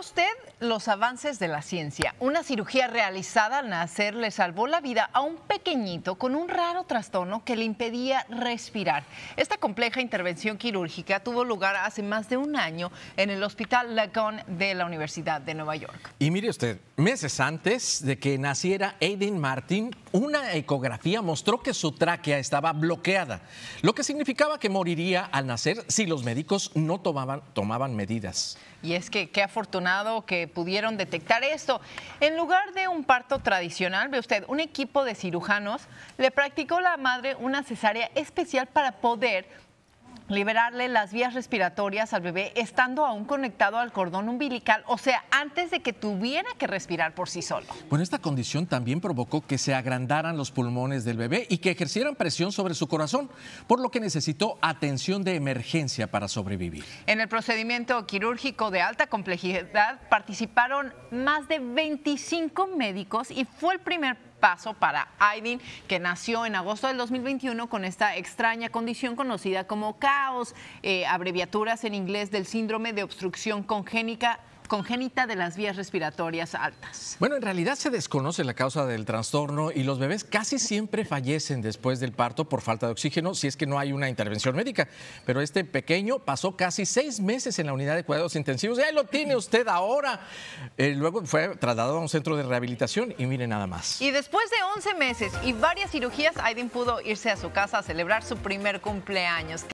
usted los avances de la ciencia. Una cirugía realizada al nacer le salvó la vida a un pequeñito con un raro trastorno que le impedía respirar. Esta compleja intervención quirúrgica tuvo lugar hace más de un año en el Hospital lacón de la Universidad de Nueva York. Y mire usted, meses antes de que naciera Aiden Martin, una ecografía mostró que su tráquea estaba bloqueada, lo que significaba que moriría al nacer si los médicos no tomaban, tomaban medidas. Y es que qué afortunado que pudieron detectar esto. En lugar de un parto tradicional, ve usted, un equipo de cirujanos le practicó a la madre una cesárea especial para poder liberarle las vías respiratorias al bebé estando aún conectado al cordón umbilical, o sea, antes de que tuviera que respirar por sí solo. Bueno, esta condición también provocó que se agrandaran los pulmones del bebé y que ejercieran presión sobre su corazón, por lo que necesitó atención de emergencia para sobrevivir. En el procedimiento quirúrgico de alta complejidad participaron más de 25 médicos y fue el primer paso para Aydin, que nació en agosto del 2021 con esta extraña condición conocida como caos, eh, abreviaturas en inglés del síndrome de obstrucción congénica congénita de las vías respiratorias altas. Bueno, en realidad se desconoce la causa del trastorno y los bebés casi siempre fallecen después del parto por falta de oxígeno si es que no hay una intervención médica. Pero este pequeño pasó casi seis meses en la unidad de cuidados intensivos. ¡Ahí lo tiene usted ahora. Eh, luego fue trasladado a un centro de rehabilitación y mire nada más. Y después de 11 meses y varias cirugías, Aiden pudo irse a su casa a celebrar su primer cumpleaños.